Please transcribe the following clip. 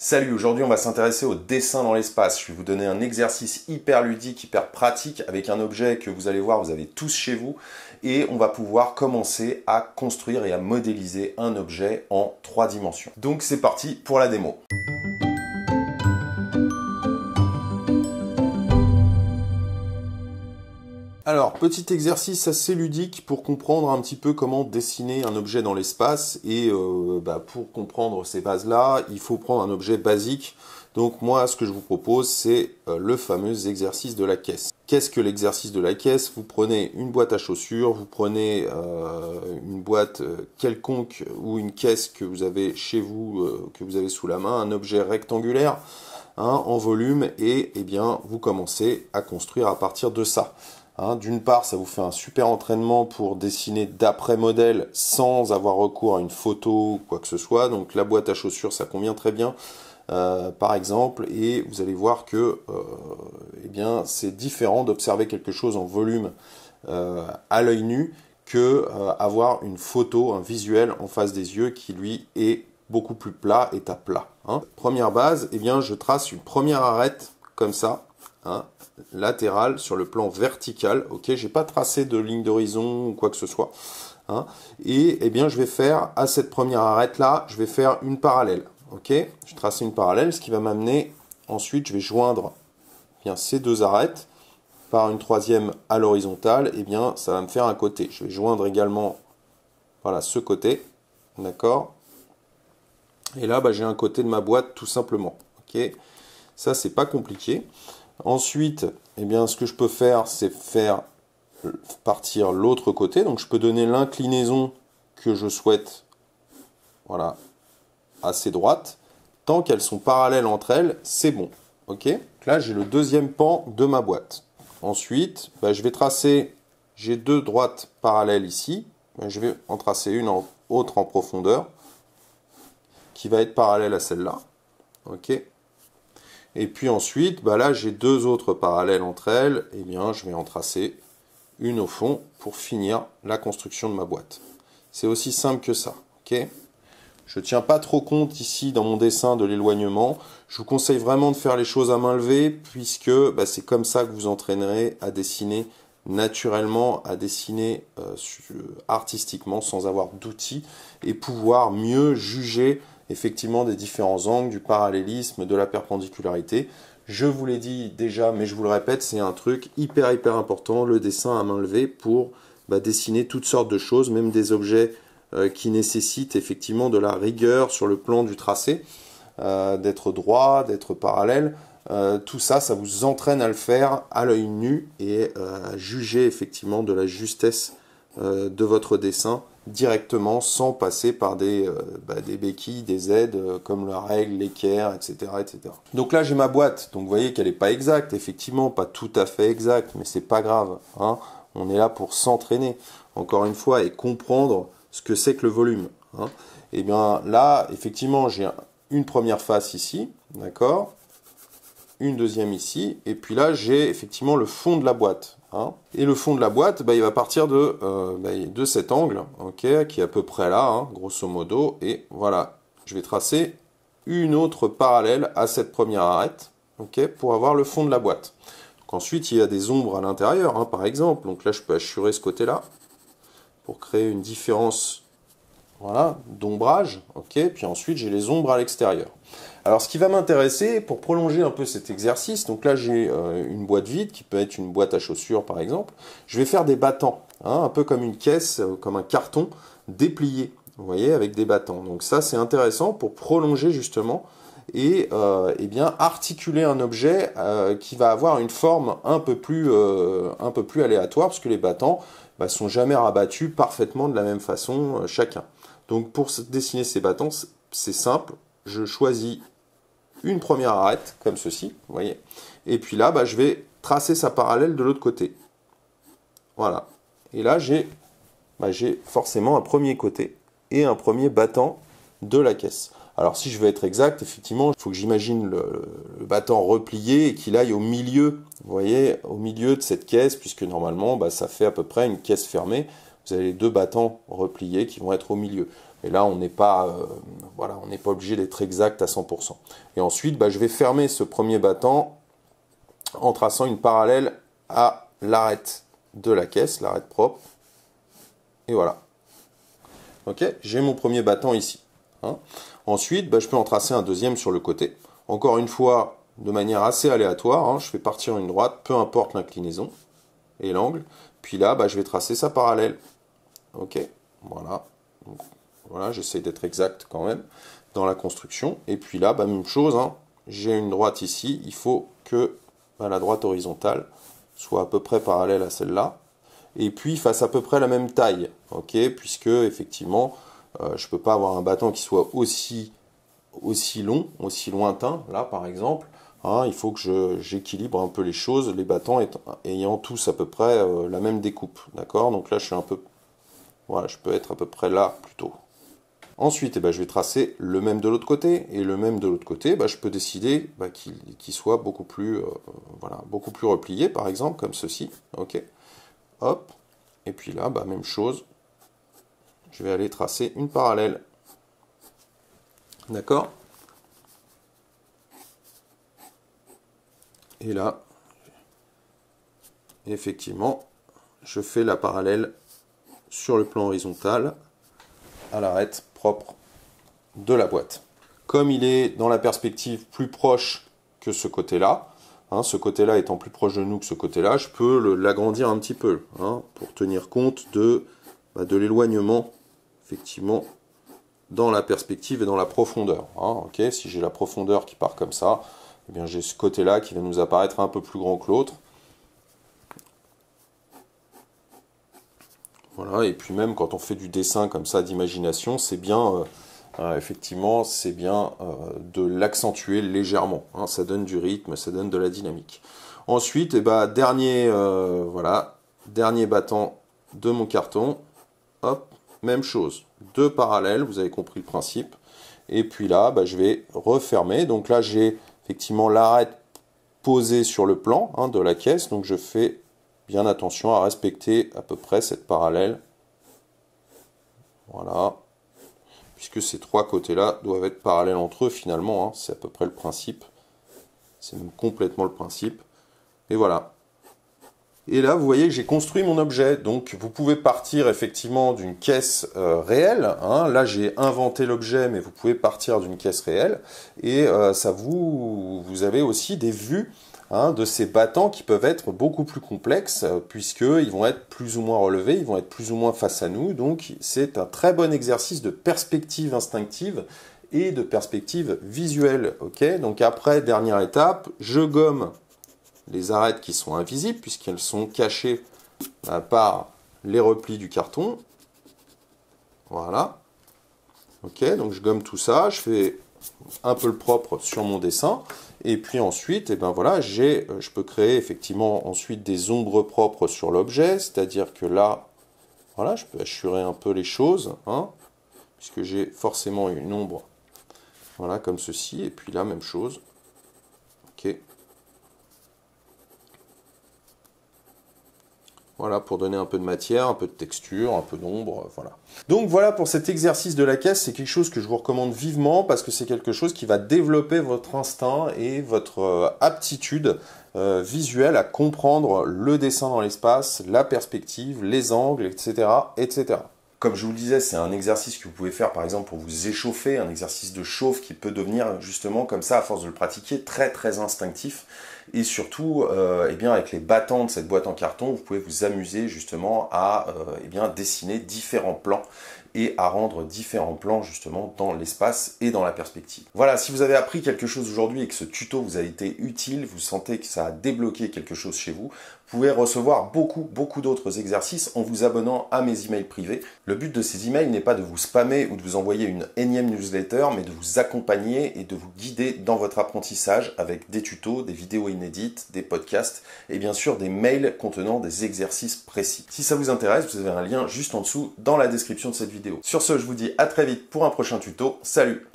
Salut, aujourd'hui on va s'intéresser au dessin dans l'espace. Je vais vous donner un exercice hyper ludique, hyper pratique avec un objet que vous allez voir, vous avez tous chez vous et on va pouvoir commencer à construire et à modéliser un objet en trois dimensions. Donc c'est parti pour la démo. Alors, petit exercice assez ludique pour comprendre un petit peu comment dessiner un objet dans l'espace. Et euh, bah, pour comprendre ces bases-là, il faut prendre un objet basique. Donc moi, ce que je vous propose, c'est euh, le fameux exercice de la caisse. Qu'est-ce que l'exercice de la caisse Vous prenez une boîte à chaussures, vous prenez euh, une boîte quelconque ou une caisse que vous avez chez vous, que vous avez sous la main, un objet rectangulaire hein, en volume, et eh bien vous commencez à construire à partir de ça. Hein, d'une part, ça vous fait un super entraînement pour dessiner d'après-modèle sans avoir recours à une photo ou quoi que ce soit. Donc la boîte à chaussures, ça convient très bien, euh, par exemple. Et vous allez voir que euh, eh bien, c'est différent d'observer quelque chose en volume euh, à l'œil nu que avoir une photo, un visuel en face des yeux qui lui est beaucoup plus plat et à plat. Hein. Première base, eh bien, je trace une première arête comme ça Hein, latéral sur le plan vertical. Ok, j'ai pas tracé de ligne d'horizon ou quoi que ce soit. Hein. et eh bien, je vais faire à cette première arête là, je vais faire une parallèle. Ok, je trace une parallèle, ce qui va m'amener ensuite, je vais joindre eh bien, ces deux arêtes par une troisième à l'horizontale. Et eh bien, ça va me faire un côté. Je vais joindre également voilà ce côté, d'accord. Et là, bah, j'ai un côté de ma boîte tout simplement. Ok, ça c'est pas compliqué. Ensuite, eh bien, ce que je peux faire, c'est faire euh, partir l'autre côté. Donc, je peux donner l'inclinaison que je souhaite voilà, à ces droites. Tant qu'elles sont parallèles entre elles, c'est bon. Ok là, j'ai le deuxième pan de ma boîte. Ensuite, bah, je vais tracer, j'ai deux droites parallèles ici. Bah, je vais en tracer une autre en profondeur qui va être parallèle à celle-là. ok et puis ensuite, bah là, j'ai deux autres parallèles entre elles. Et eh bien, je vais en tracer une au fond pour finir la construction de ma boîte. C'est aussi simple que ça. ok je ne tiens pas trop compte ici dans mon dessin de l'éloignement. Je vous conseille vraiment de faire les choses à main levée puisque bah, c'est comme ça que vous entraînerez à dessiner naturellement, à dessiner euh, euh, artistiquement sans avoir d'outils et pouvoir mieux juger effectivement des différents angles, du parallélisme, de la perpendicularité. Je vous l'ai dit déjà, mais je vous le répète, c'est un truc hyper hyper important, le dessin à main levée pour bah, dessiner toutes sortes de choses, même des objets euh, qui nécessitent effectivement de la rigueur sur le plan du tracé, euh, d'être droit, d'être parallèle. Euh, tout ça, ça vous entraîne à le faire à l'œil nu et à juger effectivement de la justesse de votre dessin directement sans passer par des, euh, bah, béquilles, des aides euh, comme la règle, l'équerre, etc., etc. Donc là j'ai ma boîte, donc vous voyez qu'elle n'est pas exacte, effectivement pas tout à fait exacte, mais c'est pas grave. Hein. On est là pour s'entraîner, encore une fois, et comprendre ce que c'est que le volume. Et hein. eh bien là, effectivement, j'ai une première face ici, d'accord une deuxième ici, et puis là j'ai effectivement le fond de la boîte. Hein. Et le fond de la boîte, bah, il va partir de, euh, bah, de cet angle, ok, qui est à peu près là, hein, grosso modo, et voilà, je vais tracer une autre parallèle à cette première arête, ok, pour avoir le fond de la boîte. ensuite, il y a des ombres à l'intérieur, hein, par exemple, donc là je peux assurer ce côté-là, pour créer une différence voilà, d'ombrage, ok, puis ensuite j'ai les ombres à l'extérieur. Alors ce qui va m'intéresser, pour prolonger un peu cet exercice, donc là j'ai euh, une boîte vide qui peut être une boîte à chaussures par exemple, je vais faire des battants, hein, un peu comme une caisse, euh, comme un carton déplié, vous voyez, avec des battants. Donc ça c'est intéressant pour prolonger justement et euh, eh bien articuler un objet qui va avoir une forme un peu plus, un peu plus aléatoire, parce que les battants bah, sont jamais rabattus parfaitement de la même façon chacun. Donc pour dessiner ces bâtons, c'est simple. Je choisis une première arête, comme ceci, vous voyez. Et puis là, bah, je vais tracer sa parallèle de l'autre côté. Voilà. Et là, bah, j'ai forcément un premier côté et un premier battant de la caisse. Alors si je veux être exact, effectivement, il faut que j'imagine le, battant replié et qu'il aille au milieu, vous voyez, au milieu de cette caisse, puisque normalement, bah, ça fait à peu près une caisse fermée vous avez les deux battants repliés qui vont être au milieu. Et là, on n'est pas, euh, voilà, on n'est pas obligé d'être exact à 100%. Et ensuite, bah, je vais fermer ce premier battant en traçant une parallèle à l'arête de la caisse, l'arête propre. Et voilà. Ok, j'ai mon premier battant ici. Hein. Ensuite, bah, je peux en tracer un deuxième sur le côté. Encore une fois, de manière assez aléatoire, hein, je vais partir une droite, peu importe l'inclinaison et l'angle. Puis là, bah, je vais tracer sa parallèle. Ok, voilà. voilà, j'essaie d'être exact quand même dans la construction. Et puis là, bah, même chose, hein. j'ai une droite ici, il faut que bah, la droite horizontale soit à peu près parallèle à celle-là. Et puis fasse à peu près la même taille, ok, puisque effectivement, euh, je ne peux pas avoir un bâton qui soit aussi, aussi long, aussi lointain, là par exemple. Hein, il faut que j'équilibre un peu les choses, les bâtons ayant tous à peu près euh, la même découpe. D'accord Donc là, je suis un peu voilà, je peux être à peu près là plutôt. Ensuite, eh ben, je vais tracer le même de l'autre côté, et le même de l'autre côté, bah, je peux décider bah, qu'il soit beaucoup plus, euh, voilà, beaucoup plus replié, par exemple, comme ceci. Ok, hop, et puis là, bah, même chose, je vais aller tracer une parallèle. D'accord Et là, effectivement, je fais la parallèle sur le plan horizontal à l'arête propre de la boîte. Comme il est dans la perspective plus proche que ce côté-là, hein, ce côté-là étant plus proche de nous que ce côté-là, je peux l'agrandir un petit peu hein, pour tenir compte bah, de, l'éloignement effectivement dans la perspective et dans la profondeur. Hein, si j'ai la profondeur qui part comme ça, eh bien j'ai ce côté-là qui va nous apparaître un peu plus grand que l'autre. et puis même quand on fait du dessin comme ça d'imagination, c'est bien, euh, euh, effectivement, c'est bien euh, de l'accentuer légèrement. Hein. ça donne du rythme, ça donne de la dynamique. Ensuite, et eh ben, dernier, voilà, dernier battant de mon carton. Hop, même chose. Deux parallèles, vous avez compris le principe. Et puis là, bah, je vais refermer. Donc là, j'ai effectivement l'arête posée sur le plan hein, de la caisse. Donc je fais bien attention à respecter à peu près cette parallèle. Voilà. Puisque ces trois côtés-là doivent être parallèles entre eux finalement. Hein, c'est à peu près le principe. C'est même complètement le principe. Et voilà. Et là, vous voyez que j'ai construit mon objet. Donc, vous pouvez partir effectivement d'une caisse euh, réelle. Hein. Là, j'ai inventé l'objet, mais vous pouvez partir d'une caisse réelle. Et euh, ça vous, vous avez aussi des vues Hein, de ces battants qui peuvent être beaucoup plus complexes, euh, puisqu'ils vont être plus ou moins relevés, ils vont être plus ou moins face à nous. Donc c'est un très bon exercice de perspective instinctive et de perspective visuelle. Donc après, dernière étape, je gomme les arêtes qui sont invisibles, puisqu'elles sont cachées euh, par les replis du carton. Voilà. Ok, donc je gomme tout ça, je fais un peu le propre sur mon dessin. Et puis ensuite, et eh ben voilà, j'ai, euh, je peux créer effectivement ensuite des ombres propres sur l'objet, c'est-à-dire que là, voilà, je peux assurer un peu les choses, hein, puisque j'ai forcément une ombre, voilà, comme ceci. Et puis là, même chose. Ok. Voilà, pour donner un peu de matière, un peu de texture, un peu d'ombre, euh, voilà. Donc voilà pour cet exercice de la caisse, c'est quelque chose que je vous recommande vivement parce que c'est quelque chose qui va développer votre instinct et votre euh, aptitude euh, visuelle à comprendre le dessin dans l'espace, la perspective, les angles, etc., etc. Comme je vous le disais, c'est un exercice que vous pouvez faire par exemple pour vous échauffer, un exercice de chauffe qui peut devenir justement comme ça à force de le pratiquer très très instinctif. Et surtout, euh, eh bien, avec les battants de cette boîte en carton, vous pouvez vous amuser justement à euh, eh bien, dessiner différents plans et à rendre différents plans justement dans l'espace et dans la perspective. Voilà, si vous avez appris quelque chose aujourd'hui et que ce tuto vous a été utile, vous sentez que ça a débloqué quelque chose chez vous, vous pouvez recevoir beaucoup, beaucoup d'autres exercices en vous abonnant à mes emails privés. Le but de ces emails n'est pas de vous spammer ou de vous envoyer une énième newsletter, mais de vous accompagner et de vous guider dans votre apprentissage avec des tutos, des vidéos inédites, des podcasts et bien sûr des mails contenant des exercices précis. Si ça vous intéresse, vous avez un lien juste en dessous dans la description de cette vidéo sur ce, je vous dis à très vite pour un prochain tuto. Salut